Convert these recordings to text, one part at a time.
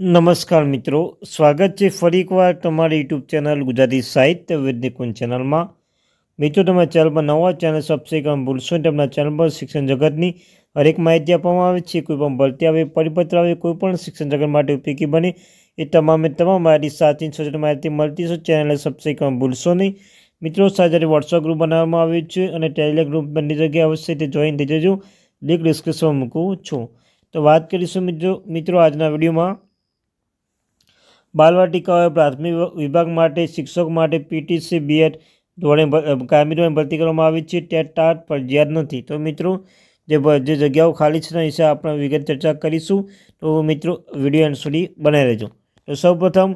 નમસ્કાર મિત્રો સ્વાગત છે ફરી એકવાર તમારી યુટ્યુબ ચેનલ ગુજરાતી સાહિત્ય વિદ્યકુંજ ચેનલમાં મિત્રો તમે ચેનલમાં નવા ચેનલ સબસ્ક્રાઈબ ભૂલશો તેમના ચેનલ પર શિક્ષણ જગતની હરેક માહિતી આપવામાં આવે છે કોઈપણ પણ ભરતી આવે પરિપત્ર આવે કોઈપણ શિક્ષણ જગત માટે ઉપયોગી બને એ તમામે તમામ માહિતી સાચી સચોટ માહિતી મળતી છે ચેનલને સબસ્ક્રાઈબ ભૂલશો નહીં મિત્રો સાથે વોટ્સઅપ ગ્રુપ બનાવવામાં આવ્યું છે અને ટેલિગ્રામ ગ્રુપ બની જગ્યાએ આવશે તે જોઈન થઈ જજો લિંક ડિસ્ક્રિપ્શનમાં મૂકું છું તો વાત કરીશું મિત્રો મિત્રો આજના વિડીયોમાં બાલવાટિકાઓએ પ્રાથમિક વિભાગ માટે શિક્ષક માટે પીટીસી બીએડ ધોરણે કામીરોને ભરતી કરવામાં આવી છે ટેટ ટાટ ફરજિયાત નથી તો મિત્રો જે જે જગ્યાઓ ખાલી છે તેના વિશે આપણે વિગત ચર્ચા કરીશું તો મિત્રો વિડીયો એન્ડ સુધી બનાવી રહેજો તો સૌપ્રથમ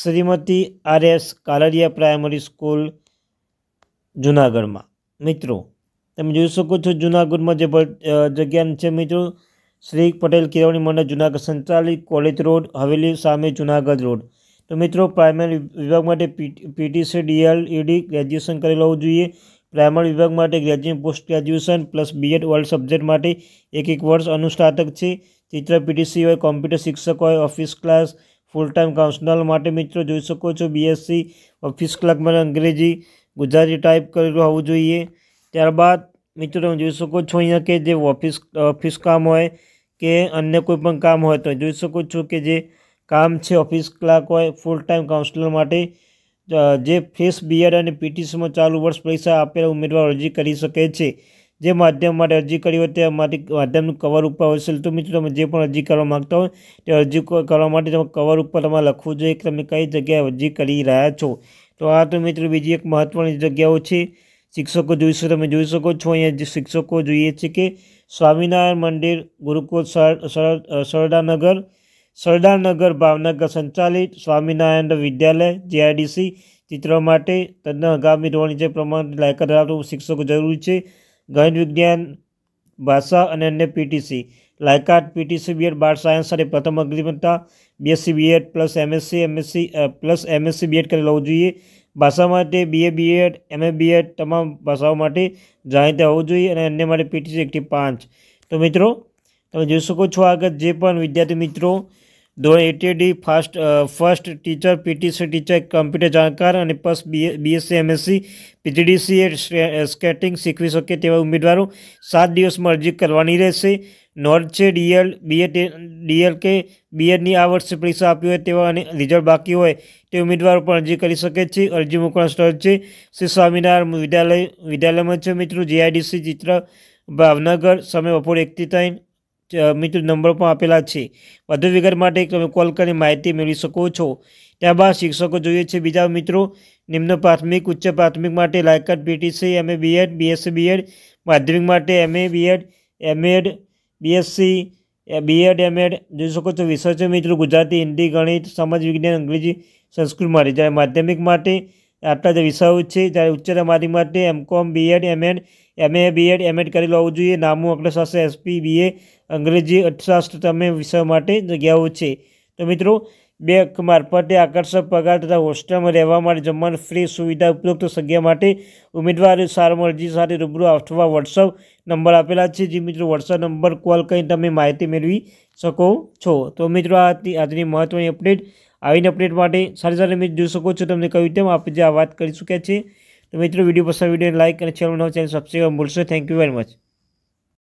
Shrimati RS Kalariya primary school જૂનાગઢમાં મિત્રો તમે જોઈ શકો છો જૂનાગઢમાં જે જગ્યા છે મિત્રો શ્રી પટેલ કેળવણી મંડળ જુનાગઢ સંચાલિત કોલેજ રોડ હવેલી સામે જુનાગઢ રોડ તો મિત્રો પ્રાઇમરી વિભાગ માટે પીટીસી ડીએલ ઈડી ગ્રેજ્યુએશન કરેલ હોવું જોઈએ પ્રાઇમરી વિભાગ માટે graduate post graduation plus BEd world subject માટે એક એક વર્ષ અનુસ્નાતક છે ચિત્ર પીટીસી હોય કોમ્પ્યુટર શિક્ષક હોય office class full time counsellor માટે મિત્રો જોઈ શકો છો બીએસસી ઓફિસ માટે અંગ્રેજી ગુજરાતી ટાઈપ કરેલું હોવું જોઈએ ત્યારબાદ મિત્રો તમે જોઈ શકો છો અહીંયા કે જે ઓફિસ ઓફિસ કામ હોય કે અન્ય કોઈ પણ કામ હોય તો જોઈ શકો છો કે જે કામ છે ઓફિસ ક્લાર્ક હોય ફૂલ ટાઈમ કાઉન્સલર માટે જે ફેસ બીએડ અને પીટીસીમાં ચાલુ વર્ષ પૈસા આપેલા ઉમેદવાર અરજી કરી શકે છે જે માધ્યમ માટે અરજી કરી હોય તે માટે માધ્યમનું કવર ઉપર હશે તો મિત્રો તમે જે પણ અરજી કરવા માગતા હોય તે અરજી કરવા માટે તમે કવર ઉપર તમારે લખવું જોઈએ કે તમે કઈ જગ્યાએ અરજી કરી રહ્યા છો તો આ તો મિત્રો બીજી એક મહત્ત્વની જગ્યાઓ છે શિક્ષકો જોઈશું તમે જોઈ શકો છો અહીંયા જે શિક્ષકો જોઈએ છે કે સ્વામિનારાયણ મંદિર ગુરુકુળ સરદાનગર સરદારનગર ભાવનગર સંચાલિત સ્વામિનારાયણ વિદ્યાલય જીઆઈડીસી ચિત્ર માટે તદ્દન આગામી ધોરણી જે પ્રમાણે લાયકાત ધરાવતું શિક્ષકો જરૂરી છે ગણિત વિજ્ઞાન ભાષા અને અન્ય પીટીસી લાયકાત પીટીસી બીએડ બાર સાયન્સ સાથે પ્રથમ અગ્રિમતા BSc BEd plus MSc MSc plus MSc BEd કરી લેવું જોઈએ ભાષા માટે બીએ બીએડ એમએ બીએડ તમામ ભાષાઓ માટે જાણીતા હોવું જોઈએ અને અન્ય માટે પીટીસી એકથી પાંચ તો મિત્રો તમે જોઈ શકો છો આગળ જે પણ વિદ્યાર્થી મિત્રો ધોરણ એટીએડી fast first teacher PTC teacher computer જાણકાર અને plus BSc MSc PGDCA skating શીખવી શકે તેવા ઉમેદવારો સાત દિવસમાં અરજી કરવાની રહેશે નોર્થ છે ડીએલ બીએડ ડીએલ કે બીએડની આ વર્ષે પરીક્ષા આપી હોય તેવા અને રિઝલ્ટ બાકી હોય તે ઉમેદવારો પણ અરજી કરી શકે છે અરજી મૂકવાનું સ્થળ છે શ્રી સ્વામિનારાયણ વિદ્યાલય વિદ્યાલયમાં છે મિત્રો જીઆઈડીસી ચિત્ર ભાવનગર સમય બપોર એકથી ત્રણ મિત્રો નંબર પણ આપેલા છે વધુ વિગત માટે તમે કોલ કરીને માહિતી મેળવી શકો છો ત્યારબાદ શિક્ષકો જોઈએ છે બીજા મિત્રો નિમ્ન પ્રાથમિક ઉચ્ચ પ્રાથમિક માટે લાયકાત PTC MA BEd BSc BEd માધ્યમિક માટે MA BEd MEd BSc BEd MEd જોઈ શકો છો વિષય મિત્રો ગુજરાતી હિન્દી ગણિત સમાજ વિજ્ઞાન અંગ્રેજી સંસ્કૃત માટે જ્યારે માધ્યમિક માટે આટલા જ વિષયો છે જ્યારે ઉચ્ચતર માધ્યમિક માટે MCom BEd MEd MA BEd MEd કરેલું હોવું જોઈએ નામું અગ્રશાસ્ત્ર એસપી બીએ અંગ્રેજી અર્થશાસ્ત્ર તમે વિષય માટે જગ્યાઓ છે તો મિત્રો બે મારફતે આકર્ષક પગાર તથા હોસ્ટેલમાં રહેવા માટે જમવાની ફ્રી સુવિધા ઉપલબ્ધ સગ્યા માટે ઉમેદવારો સારમ અરજી સાથે રૂબરૂ અથવા વોટ્સઅપ નંબર આપેલા છે જે મિત્રો વોટ્સઅપ નંબર કોલ કરીને તમે માહિતી મેળવી શકો છો તો મિત્રો આજની મહત્ત્વની અપડેટ આવીને અપડેટ માટે સારી સારી મેચ જોઈ શકો છો તમને કહ્યું તેમ આપણે જે આ વાત કરી ચૂક્યા છીએ તો મિત્રો વિડીયો પસંદ વિડીયો લાઇક અને ચેનલ નવો ચેનલ સબસ્ક્રાઈબ ભૂલશો થેન્ક યુ વેરી મચ